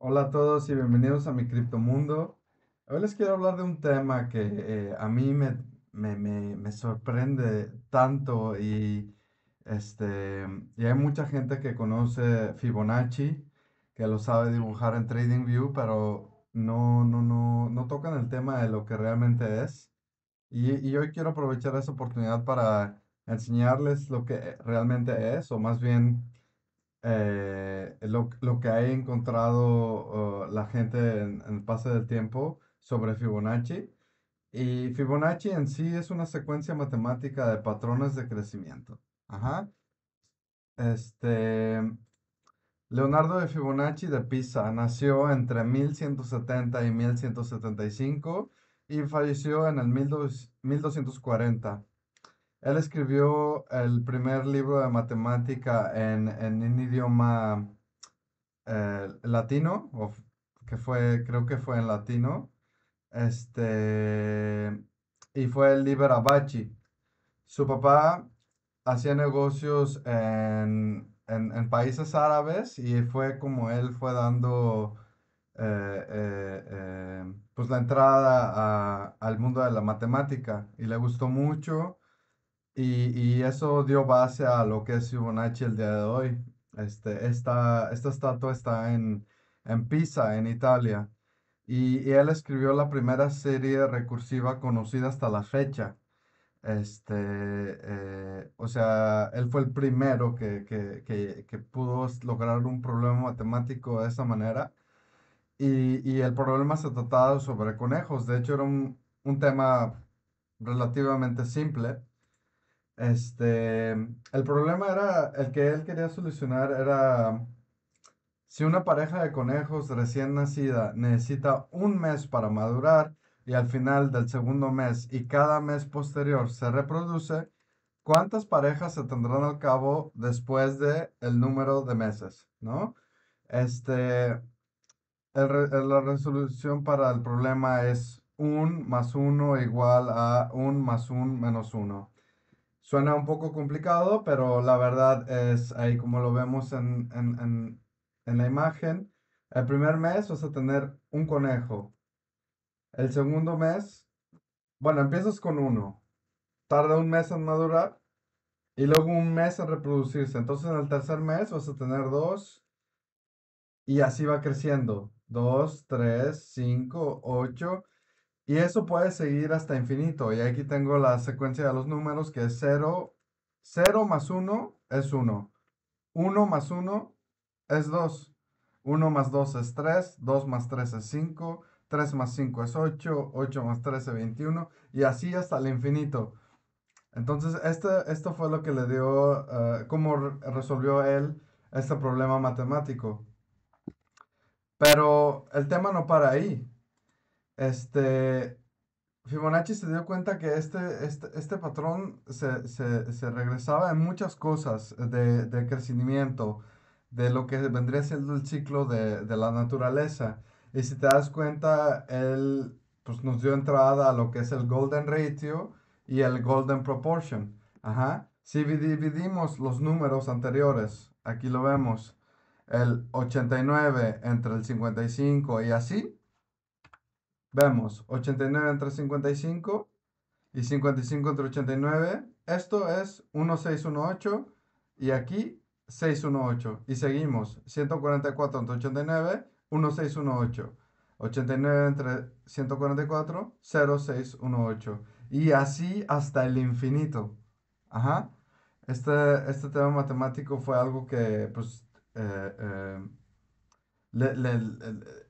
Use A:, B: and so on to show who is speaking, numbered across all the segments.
A: Hola a todos y bienvenidos a mi criptomundo. Hoy les quiero hablar de un tema que eh, a mí me, me, me, sorprende tanto y, este, y hay mucha gente que conoce Fibonacci, que lo sabe dibujar en TradingView, pero no, no, no, no tocan el tema de lo que realmente es. Y, y hoy quiero aprovechar esa oportunidad para enseñarles lo que realmente es, o más bien eh, lo, que ha encontrado oh, la gente en, el pase del tiempo sobre Fibonacci. Y Fibonacci en sí es una secuencia matemática de patrones de crecimiento. Este, Leonardo de Fibonacci de Pisa nació entre 1170 y 1175 y falleció en el 1240. Él escribió el primer libro de matemática en, un idioma eh, latino, que fue, creo que fue en latino, este, y fue el Libera Bachi. Su papá hacía negocios en, países árabes y fue como él fue dando eh, eh, pues la entrada al mundo de la matemática y le gustó mucho y, y, eso dio base a lo que es Fibonacci el día de hoy. Este, esta, esta estatua está en, en Pisa, en Italia. Y, y, él escribió la primera serie recursiva conocida hasta la fecha. Este, eh, o sea, él fue el primero que, que, que, que, pudo lograr un problema matemático de esa manera. Y, y, el problema se trataba sobre conejos. De hecho, era un, un tema relativamente simple este, el problema era, el que él quería solucionar era si una pareja de conejos recién nacida necesita un mes para madurar y al final del segundo mes y cada mes posterior se reproduce, ¿cuántas parejas se tendrán al cabo después de el número de meses? ¿No? Este, la resolución para el problema es un más uno igual a un más un menos uno. Suena un poco complicado, pero la verdad es ahí como lo vemos en, la imagen. El primer mes vas a tener un conejo. El segundo mes, bueno, empiezas con uno. Tarda un mes en madurar y luego un mes en reproducirse. Entonces en el tercer mes vas a tener dos y así va creciendo. Dos, tres, cinco, ocho. Y eso puede seguir hasta infinito. Y aquí tengo la secuencia de los números que es 0, 0 más 1 es 1. 1 más 1 es 2. 1 más 2 es 3. 2 más 3 es 5. 3 más 5 es 8. 8 más 3 es 21. Y así hasta el infinito. Entonces, este, esto fue lo que le dio, eh, cómo resolvió él este problema matemático. Pero el tema no para ahí. Este, Fibonacci se dio cuenta que este, este, este patrón se, regresaba en muchas cosas de, crecimiento, de lo que vendría siendo el ciclo de, la naturaleza. Y si te das cuenta, él pues, nos dio entrada a lo que es el Golden Ratio y el Golden Proportion. Ajá. Si dividimos los números anteriores, aquí lo vemos, el 89 entre el 55 y así, Vemos 89 entre 55 y 55 entre 89. Esto es 1618 y aquí 618. Y seguimos 144 entre 89, 1618. 89 entre 144, 0618. Y así hasta el infinito. Ajá. Este, este tema matemático fue algo que, pues, eh, eh,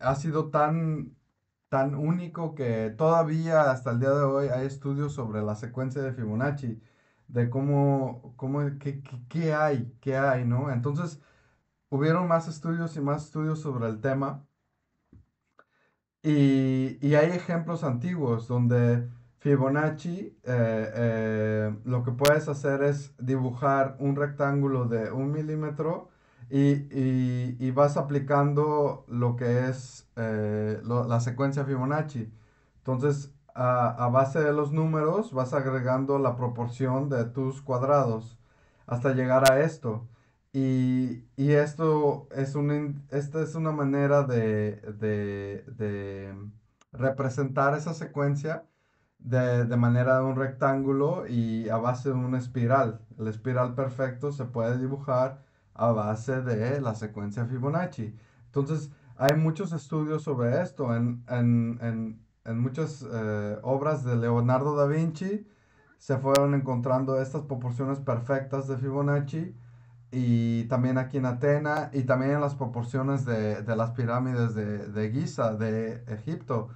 A: ha sido tan tan único que todavía hasta el día de hoy hay estudios sobre la secuencia de Fibonacci, de cómo, cómo qué, hay, qué hay, ¿no? Entonces, hubieron más estudios y más estudios sobre el tema. Y, hay ejemplos antiguos donde Fibonacci, eh, eh, lo que puedes hacer es dibujar un rectángulo de un milímetro y, vas aplicando lo que es eh, la secuencia Fibonacci. Entonces, a, base de los números, vas agregando la proporción de tus cuadrados hasta llegar a esto. Y, esto es un, esta es una manera de, representar esa secuencia de, de, manera de un rectángulo y a base de una espiral. La espiral perfecto se puede dibujar a base de la secuencia Fibonacci. Entonces, hay muchos estudios sobre esto en, muchas eh, obras de Leonardo da Vinci. Se fueron encontrando estas proporciones perfectas de Fibonacci y también aquí en Atena y también en las proporciones de, las pirámides de, de, Giza, de Egipto.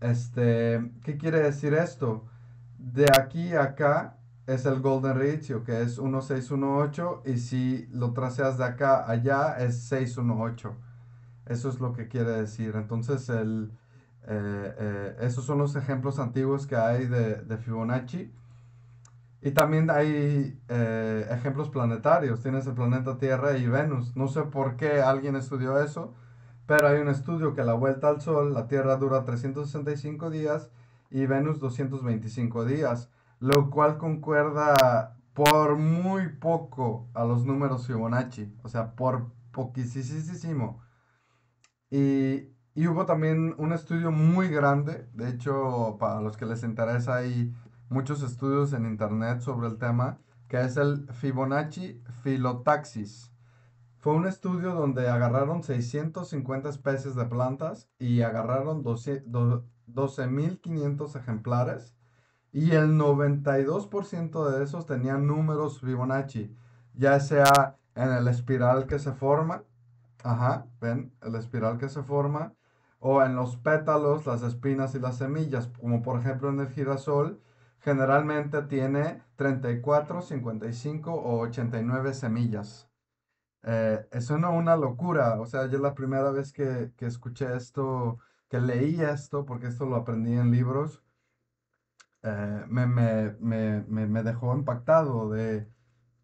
A: Este, ¿Qué quiere decir esto? De aquí a acá es el golden ratio, que es 1618, y si lo traseas de acá allá es 618. Eso es lo que quiere decir. Entonces, el, eh, eh, esos son los ejemplos antiguos que hay de, Fibonacci. Y también hay eh, ejemplos planetarios. Tienes el planeta Tierra y Venus. No sé por qué alguien estudió eso, pero hay un estudio que la vuelta al Sol, la Tierra dura 365 días y Venus 225 días lo cual concuerda por muy poco a los números Fibonacci, o sea, por poquísimo. Y, hubo también un estudio muy grande, de hecho, para los que les interesa, hay muchos estudios en internet sobre el tema, que es el Fibonacci Filotaxis. Fue un estudio donde agarraron 650 especies de plantas y agarraron 12.500 ejemplares y el 92% de esos tenían números Fibonacci, ya sea en el espiral que se forma, ajá, ven, el espiral que se forma, o en los pétalos, las espinas y las semillas, como por ejemplo en el girasol, generalmente tiene 34, 55 o 89 semillas. eso eh, no es una locura, o sea, yo la primera vez que, que escuché esto, que leí esto, porque esto lo aprendí en libros, eh, me, me, dejó impactado de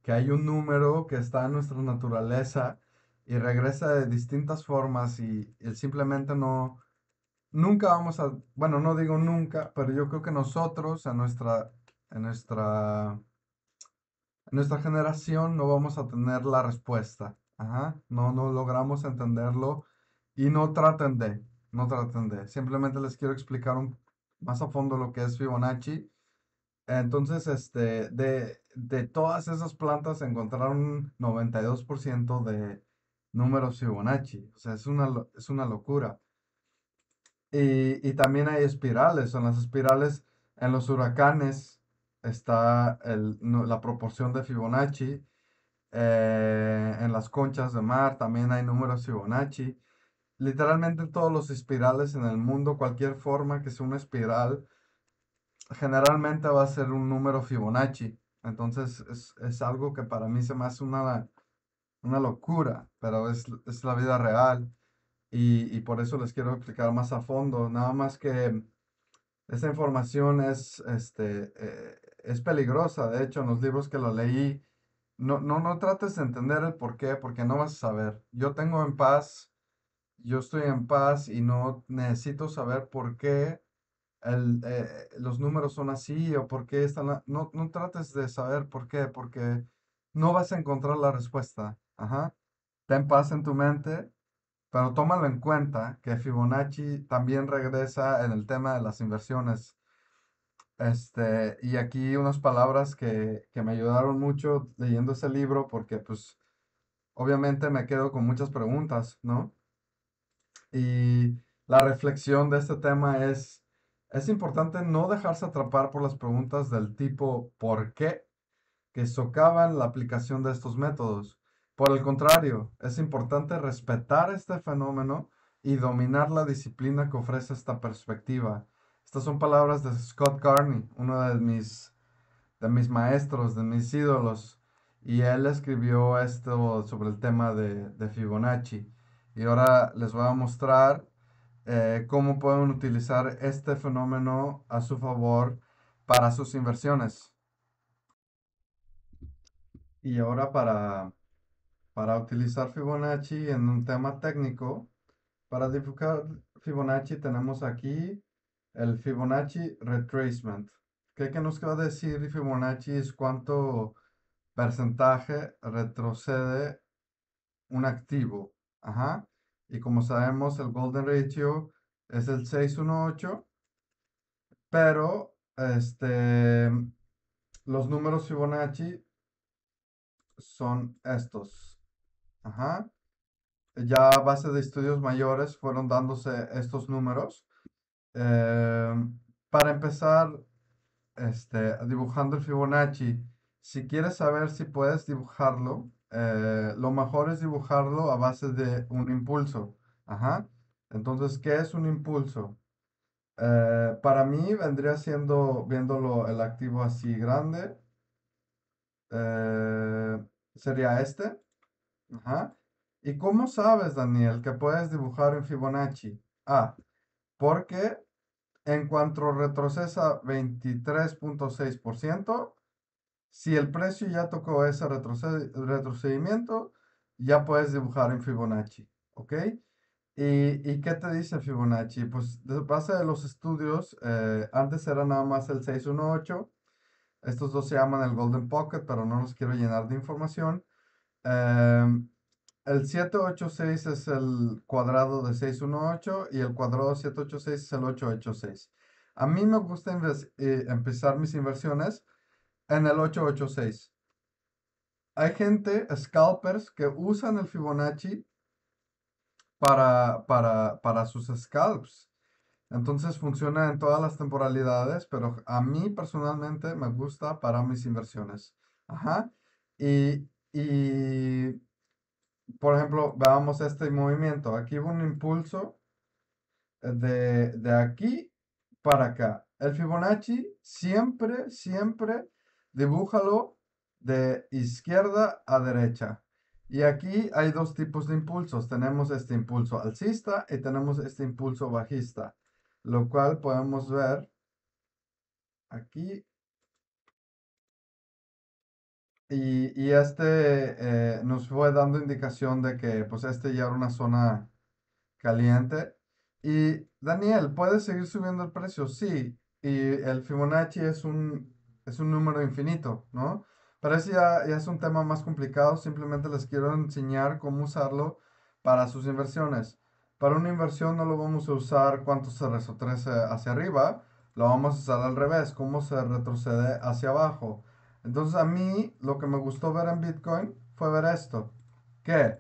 A: que hay un número que está en nuestra naturaleza y regresa de distintas formas y, simplemente no, nunca vamos a, bueno, no digo nunca, pero yo creo que nosotros en nuestra, en nuestra, en nuestra generación no vamos a tener la respuesta. no, no logramos entenderlo y no traten de, no traten de. Simplemente les quiero explicar un, más a fondo lo que es Fibonacci. Entonces, este, de, todas esas plantas se encontraron 92% de números Fibonacci. O sea, es una, es una locura. Y, también hay espirales. En las espirales, en los huracanes, está la proporción de Fibonacci. Eh, en las conchas de mar también hay números Fibonacci literalmente todos los espirales en el mundo, cualquier forma que sea una espiral, generalmente va a ser un número Fibonacci. Entonces es, algo que para mí se me hace una, una locura, pero es, la vida real y, por eso les quiero explicar más a fondo. Nada más que esa información es, este, eh, es peligrosa. De hecho, en los libros que lo leí, no, no, no trates de entender el por qué, porque no vas a saber. Yo tengo en paz yo estoy en paz y no necesito saber por qué eh, los números son así o por qué están... No, no trates de saber por qué, porque no vas a encontrar la respuesta. Ajá. Ten paz en tu mente, pero tómalo en cuenta que Fibonacci también regresa en el tema de las inversiones. Este, y aquí unas palabras que, que me ayudaron mucho leyendo ese libro porque pues obviamente me quedo con muchas preguntas, ¿no? Y la reflexión de este tema es, es importante no dejarse atrapar por las preguntas del tipo ¿por qué? que socavan la aplicación de estos métodos. Por el contrario, es importante respetar este fenómeno y dominar la disciplina que ofrece esta perspectiva. Estas son palabras de Scott Carney, uno de mis, de mis maestros, de mis ídolos, y él escribió esto sobre el tema de, de Fibonacci. Y ahora les voy a mostrar eh, cómo pueden utilizar este fenómeno a su favor para sus inversiones. Y ahora para, utilizar Fibonacci en un tema técnico, para dibujar Fibonacci tenemos aquí el Fibonacci Retracement. ¿Qué, ¿Qué nos va a decir Fibonacci? Es cuánto porcentaje retrocede un activo Ajá. Y como sabemos, el golden ratio es el 618, pero este, los números Fibonacci son estos. Ajá. Ya a base de estudios mayores fueron dándose estos números. Eh, para empezar, este, dibujando el Fibonacci, si quieres saber si puedes dibujarlo, eh, lo mejor es dibujarlo a base de un impulso. Entonces, ¿qué es un impulso? Eh, para mí vendría siendo, viéndolo el activo así grande, eh, sería este. ¿Y cómo sabes, Daniel, que puedes dibujar en Fibonacci? Ah, porque en cuanto retrocesa 23.6%, si el precio ya tocó ese retrocedimiento, ya puedes dibujar en Fibonacci, ¿ok? ¿Y, qué te dice Fibonacci? Pues de base de los estudios, eh, antes era nada más el 618, estos dos se llaman el Golden Pocket, pero no los quiero llenar de información. Em, el 786 es el cuadrado de 618 y el cuadrado 786 es el 886. A mí me gusta eh, empezar mis inversiones en el 886. Hay gente, scalpers, que usan el Fibonacci para, para, sus scalps. Entonces funciona en todas las temporalidades, pero a mí personalmente me gusta para mis inversiones. Ajá. Y, por ejemplo, veamos este movimiento. Aquí hubo un impulso de, de aquí para acá. El Fibonacci siempre, siempre dibújalo de izquierda a derecha. Y aquí hay dos tipos de impulsos. Tenemos este impulso alcista y tenemos este impulso bajista, lo cual podemos ver aquí. Y, y este eh, nos fue dando indicación de que pues este ya era una zona caliente. Y Daniel, ¿Puede seguir subiendo el precio? Sí. Y el Fibonacci es un es un número infinito, ¿no? Pero ese ya, es un tema más complicado, simplemente les quiero enseñar cómo usarlo para sus inversiones. Para una inversión no lo vamos a usar cuánto se retrocede hacia arriba, lo vamos a usar al revés, cómo se retrocede hacia abajo. Entonces a mí lo que me gustó ver en Bitcoin fue ver esto, que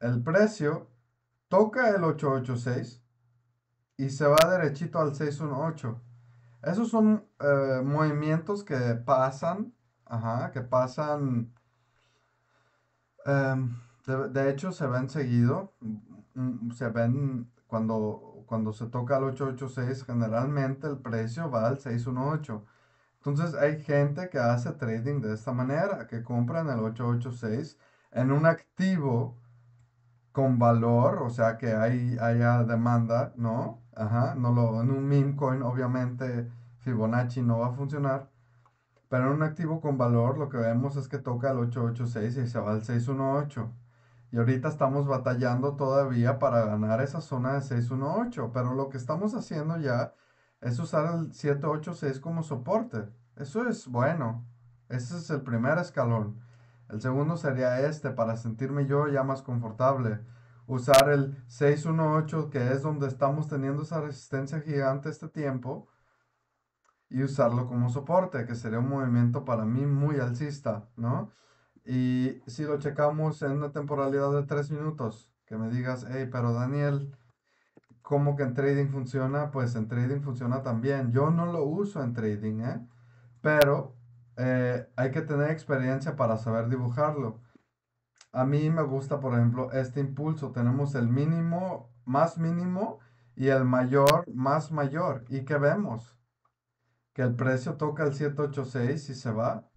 A: el precio toca el 886 y se va derechito al 618. Esos son eh, movimientos que pasan, que pasan. Em, de, hecho, se ven seguido. Mm, se ven cuando, cuando se toca el 886. Generalmente el precio va al 618. Entonces, hay gente que hace trading de esta manera, que compran el 886 en un activo con valor, o sea que hay, haya demanda, ¿no? Ajá, no lo, en un meme coin obviamente Fibonacci no va a funcionar. Pero en un activo con valor lo que vemos es que toca el 886 y se va al 618. Y ahorita estamos batallando todavía para ganar esa zona de 618. Pero lo que estamos haciendo ya es usar el 786 como soporte. Eso es bueno. Ese es el primer escalón. El segundo sería este para sentirme yo ya más confortable usar el 618, que es donde estamos teniendo esa resistencia gigante este tiempo, y usarlo como soporte, que sería un movimiento para mí muy alcista, ¿no? Y si lo checamos en una temporalidad de 3 minutos, que me digas, hey, pero Daniel, ¿cómo que en trading funciona? Pues en trading funciona también. Yo no lo uso en trading, ¿eh? Pero eh, hay que tener experiencia para saber dibujarlo. A mí me gusta, por ejemplo, este impulso. Tenemos el mínimo, más mínimo, y el mayor, más mayor. ¿Y qué vemos? Que el precio toca el 786 y se va.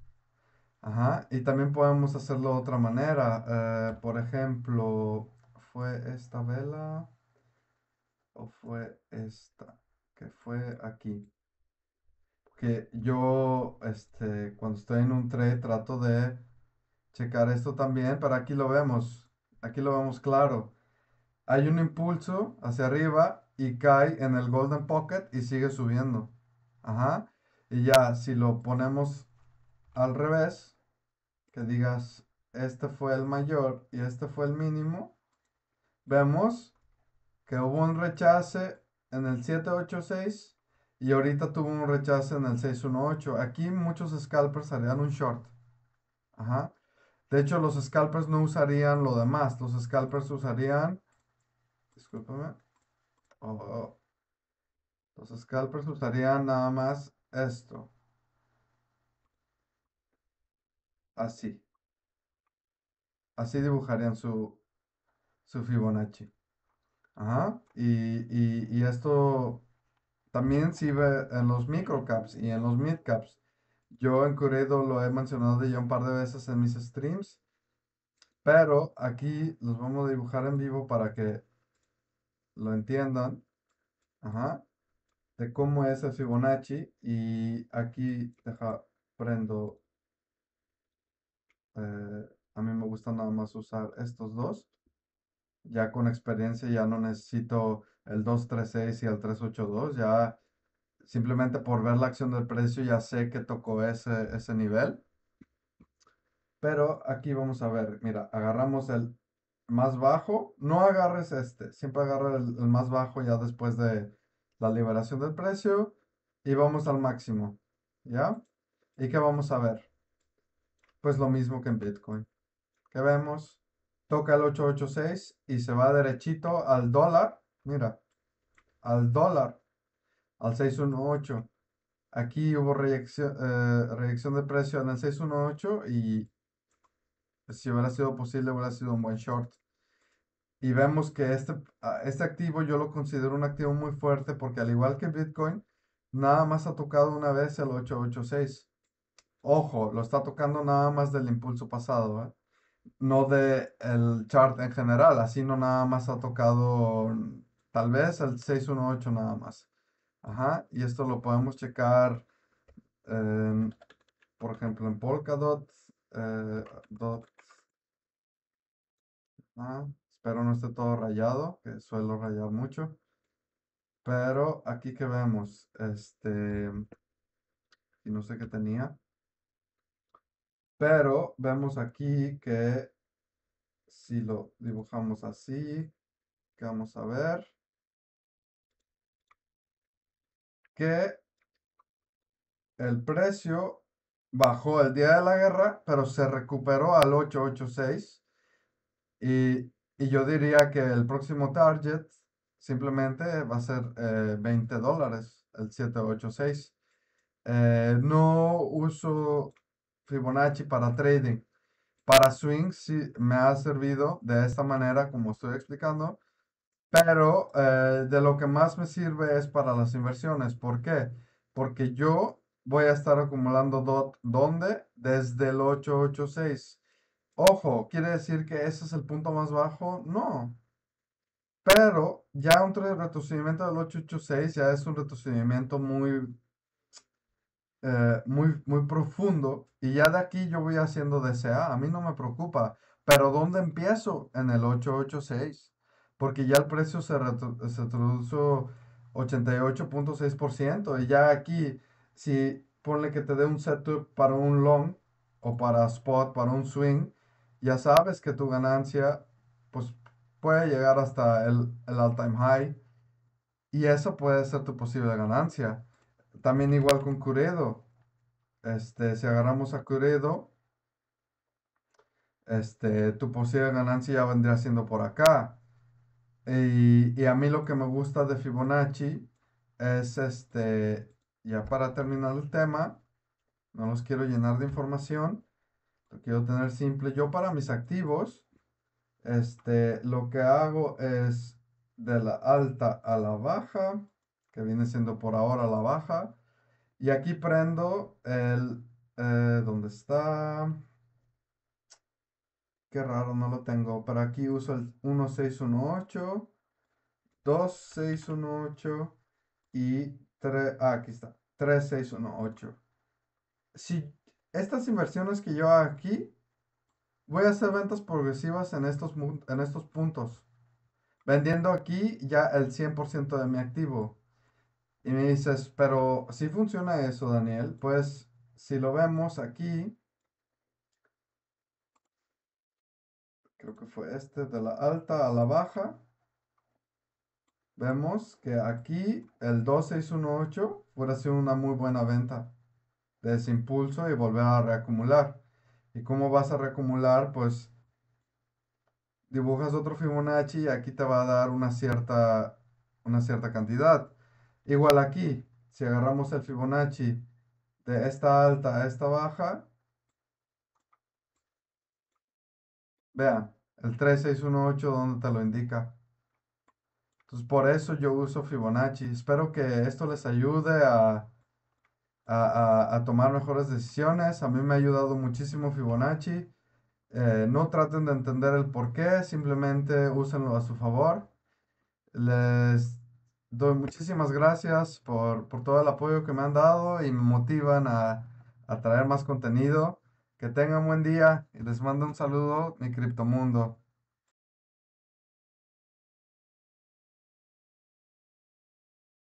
A: Ajá. Y también podemos hacerlo de otra manera. Eh, por ejemplo, ¿fue esta vela? ¿O fue esta? Que fue aquí. Que yo, este, cuando estoy en un trade, trato de checar esto también, pero aquí lo vemos, aquí lo vemos claro. Hay un impulso hacia arriba y cae en el golden pocket y sigue subiendo. Ajá. Y ya, si lo ponemos al revés, que digas, este fue el mayor y este fue el mínimo, vemos que hubo un rechace en el 786 y ahorita tuvo un rechace en el 618. Aquí muchos scalpers harían un short. Ajá. De hecho, los scalpers no usarían lo demás. Los scalpers usarían... Discúlpame. Oh, oh, oh. Los scalpers usarían nada más esto. Así. Así dibujarían su, su Fibonacci. Ajá. Y, y esto también sirve en los microcaps y en los midcaps. Yo en Curedo lo he mencionado ya un par de veces en mis streams, pero aquí los vamos a dibujar en vivo para que lo entiendan. Ajá. De cómo es el Fibonacci. Y aquí, deja, prendo. Eh, a mí me gusta nada más usar estos dos. Ya con experiencia ya no necesito el 236 y el 382. Ya simplemente por ver la acción del precio ya sé que tocó ese, ese nivel. Pero aquí vamos a ver, mira, agarramos el más bajo, no agarres este, siempre agarra el, el más bajo ya después de la liberación del precio y vamos al máximo, ¿ya? ¿Y qué vamos a ver? Pues lo mismo que en Bitcoin. ¿Qué vemos? Toca el 886 y se va derechito al dólar, mira, al dólar al 618. Aquí hubo reacción, eh, reacción de precio en el 618 y pues, si hubiera sido posible hubiera sido un buen short. Y vemos que este, este activo yo lo considero un activo muy fuerte porque al igual que Bitcoin, nada más ha tocado una vez el 886. Ojo, lo está tocando nada más del impulso pasado, ¿eh? no del el chart en general. Así no nada más ha tocado tal vez el 618 nada más. Ajá, y esto lo podemos checar, em, por ejemplo, en Polkadot. Eh, ah, espero no esté todo rayado, que suelo rayar mucho. Pero aquí que vemos, este, y no sé qué tenía. Pero vemos aquí que si lo dibujamos así, que vamos a ver. que el precio bajó el día de la guerra, pero se recuperó al 886. Y, yo diría que el próximo target simplemente va a ser 20 eh, dólares, el 786. Eh, no uso Fibonacci para trading. Para swing si me ha servido de esta manera, como estoy explicando, pero eh, de lo que más me sirve es para las inversiones. ¿Por qué? Porque yo voy a estar acumulando dot, ¿dónde? Desde el 886. Ojo, ¿quiere decir que ese es el punto más bajo? No. Pero ya un retrocedimiento del 886 ya es un retrocedimiento muy, eh, muy, muy profundo. Y ya de aquí yo voy haciendo DCA. A mí no me preocupa. Pero ¿dónde empiezo? En el 886 porque ya el precio se, se tradujo 88.6%. Y ya aquí, si ponle que te dé un setup para un long o para spot, para un swing, ya sabes que tu ganancia pues, puede llegar hasta el, el all-time high. Y eso puede ser tu posible ganancia. También igual con Curedo. Este, si agarramos a Curedo, este, tu posible ganancia ya vendría siendo por acá. Y, a mí lo que me gusta de Fibonacci es este, ya para terminar el tema, no los quiero llenar de información, lo quiero tener simple. Yo para mis activos, este, lo que hago es de la alta a la baja, que viene siendo por ahora la baja, y aquí prendo el, eh, ¿dónde está? Qué raro, no lo tengo. Para aquí uso el 1618, 2618 y 3, ah, aquí está, 3618. Si estas inversiones que yo hago aquí, voy a hacer ventas progresivas en estos, en estos puntos. Vendiendo aquí ya el 100% de mi activo. Y me dices, pero si funciona eso, Daniel, pues si lo vemos aquí, creo que fue este, de la alta a la baja, vemos que aquí el 2618 hubiera sido una muy buena venta de ese impulso y volver a reacumular. ¿Y cómo vas a reacumular? Pues dibujas otro Fibonacci y aquí te va a dar una cierta, una cierta cantidad. Igual aquí, si agarramos el Fibonacci de esta alta a esta baja, Vean, el 3618, donde te lo indica? Entonces, por eso yo uso Fibonacci. Espero que esto les ayude a, tomar mejores decisiones. A mí me ha ayudado muchísimo Fibonacci. Eh, no traten de entender el por qué, simplemente úsenlo a su favor. Les doy muchísimas gracias por, todo el apoyo que me han dado y me motivan a traer más contenido. Que tengan buen día y les mando un saludo, mi criptomundo.